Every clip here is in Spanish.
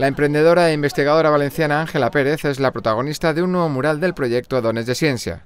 La emprendedora e investigadora valenciana Ángela Pérez es la protagonista de un nuevo mural del proyecto Adones de Ciencia.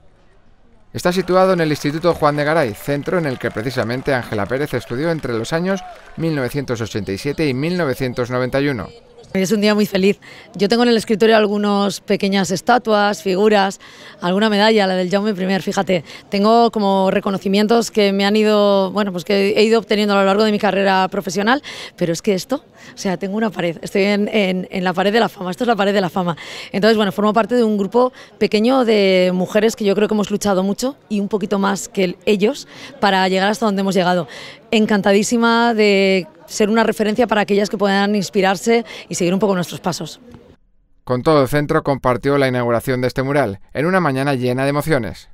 Está situado en el Instituto Juan de Garay, centro en el que precisamente Ángela Pérez estudió entre los años 1987 y 1991. Es un día muy feliz. Yo tengo en el escritorio algunas pequeñas estatuas, figuras, alguna medalla, la del Jaume I, fíjate. Tengo como reconocimientos que me han ido, bueno, pues que he ido obteniendo a lo largo de mi carrera profesional, pero es que esto, o sea, tengo una pared, estoy en, la pared de la fama, esto es la pared de la fama. Entonces, bueno, formo parte de un grupo pequeño de mujeres que yo creo que hemos luchado mucho y un poquito más que ellos para llegar hasta donde hemos llegado. Encantadísima de ser una referencia para aquellas que puedan inspirarse y seguir un poco nuestros pasos. Con todo el centro compartió la inauguración de este mural, en una mañana llena de emociones.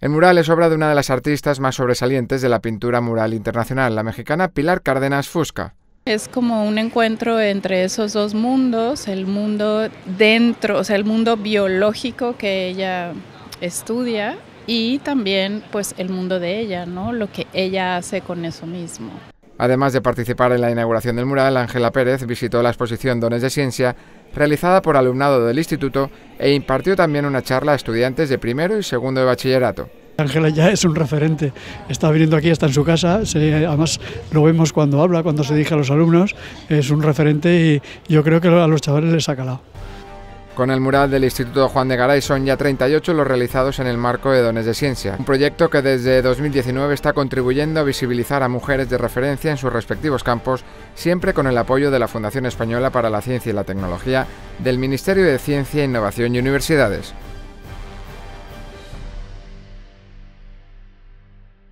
El mural es obra de una de las artistas más sobresalientes de la pintura mural internacional, la mexicana Pilar Cárdenas Fusca. Es como un encuentro entre esos dos mundos, el mundo dentro, o sea, el mundo biológico que ella estudia y también pues el mundo de ella, ¿no? Lo que ella hace con eso mismo. Además de participar en la inauguración del mural, Ángela Pérez visitó la exposición Dones de Ciencia realizada por alumnado del instituto e impartió también una charla a estudiantes de primero y segundo de bachillerato. Ángela ya es un referente, está viniendo aquí, está en su casa, además lo vemos cuando habla, cuando se dirige a los alumnos, es un referente y yo creo que a los chavales les ha calado. Con el mural del Instituto Juan de Garay son ya 38 los realizados en el marco de Dones de Ciencia, un proyecto que desde 2019 está contribuyendo a visibilizar a mujeres de referencia en sus respectivos campos, siempre con el apoyo de la Fundación Española para la Ciencia y la Tecnología, del Ministerio de Ciencia, Innovación y Universidades.